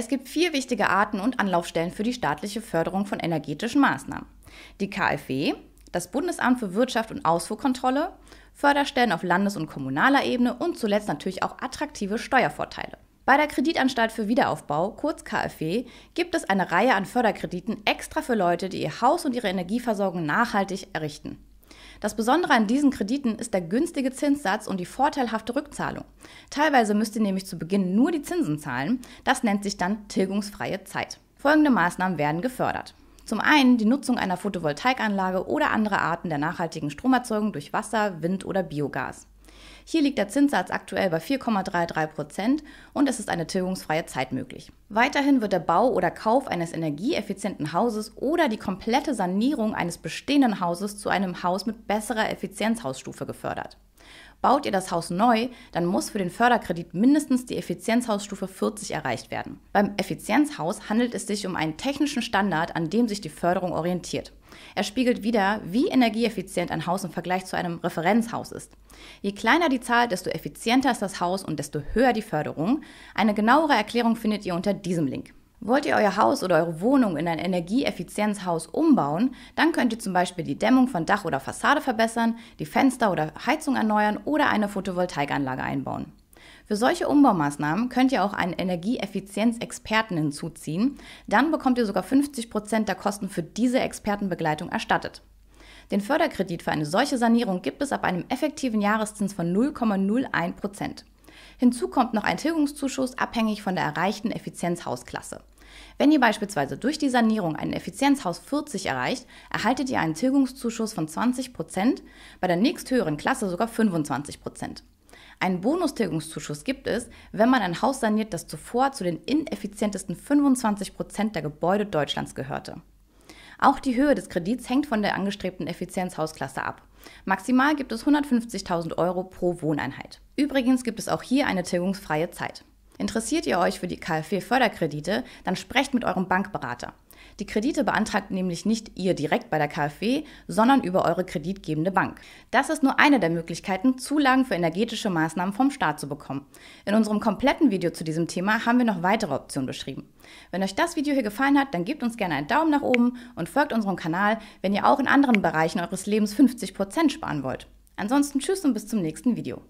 Es gibt vier wichtige Arten und Anlaufstellen für die staatliche Förderung von energetischen Maßnahmen. Die KfW, das Bundesamt für Wirtschaft und Ausfuhrkontrolle, Förderstellen auf Landes- und kommunaler Ebene und zuletzt natürlich auch attraktive Steuervorteile. Bei der Kreditanstalt für Wiederaufbau, kurz KfW, gibt es eine Reihe an Förderkrediten extra für Leute, die ihr Haus und ihre Energieversorgung nachhaltig errichten. Das Besondere an diesen Krediten ist der günstige Zinssatz und die vorteilhafte Rückzahlung. Teilweise müsst ihr nämlich zu Beginn nur die Zinsen zahlen. Das nennt sich dann tilgungsfreie Zeit. Folgende Maßnahmen werden gefördert. Zum einen die Nutzung einer Photovoltaikanlage oder andere Arten der nachhaltigen Stromerzeugung durch Wasser, Wind oder Biogas. Hier liegt der Zinssatz aktuell bei 4,33 Prozent und es ist eine tilgungsfreie Zeit möglich. Weiterhin wird der Bau oder Kauf eines energieeffizienten Hauses oder die komplette Sanierung eines bestehenden Hauses zu einem Haus mit besserer Effizienzhausstufe gefördert. Baut ihr das Haus neu, dann muss für den Förderkredit mindestens die Effizienzhausstufe 40 erreicht werden. Beim Effizienzhaus handelt es sich um einen technischen Standard, an dem sich die Förderung orientiert. Er spiegelt wieder, wie energieeffizient ein Haus im Vergleich zu einem Referenzhaus ist. Je kleiner die Zahl, desto effizienter ist das Haus und desto höher die Förderung. Eine genauere Erklärung findet ihr unter diesem Link. Wollt ihr euer Haus oder eure Wohnung in ein Energieeffizienzhaus umbauen, dann könnt ihr zum Beispiel die Dämmung von Dach oder Fassade verbessern, die Fenster oder Heizung erneuern oder eine Photovoltaikanlage einbauen. Für solche Umbaumaßnahmen könnt ihr auch einen Energieeffizienzexperten hinzuziehen. Dann bekommt ihr sogar 50 Prozent der Kosten für diese Expertenbegleitung erstattet. Den Förderkredit für eine solche Sanierung gibt es ab einem effektiven Jahreszins von 0,01 Prozent. Hinzu kommt noch ein Tilgungszuschuss, abhängig von der erreichten Effizienzhausklasse. Wenn ihr beispielsweise durch die Sanierung einen Effizienzhaus 40 erreicht, erhaltet ihr einen Tilgungszuschuss von 20 Prozent, bei der nächsthöheren Klasse sogar 25 Prozent. Einen Bonustilgungszuschuss gibt es, wenn man ein Haus saniert, das zuvor zu den ineffizientesten 25 Prozent der Gebäude Deutschlands gehörte. Auch die Höhe des Kredits hängt von der angestrebten Effizienzhausklasse ab. Maximal gibt es 150.000 Euro pro Wohneinheit. Übrigens gibt es auch hier eine tilgungsfreie Zeit. Interessiert ihr euch für die KfW-Förderkredite, dann sprecht mit eurem Bankberater. Die Kredite beantragt nämlich nicht ihr direkt bei der KfW, sondern über eure kreditgebende Bank. Das ist nur eine der Möglichkeiten, Zulagen für energetische Maßnahmen vom Staat zu bekommen. In unserem kompletten Video zu diesem Thema haben wir noch weitere Optionen beschrieben. Wenn euch das Video hier gefallen hat, dann gebt uns gerne einen Daumen nach oben und folgt unserem Kanal, wenn ihr auch in anderen Bereichen eures Lebens 50% sparen wollt. Ansonsten tschüss und bis zum nächsten Video.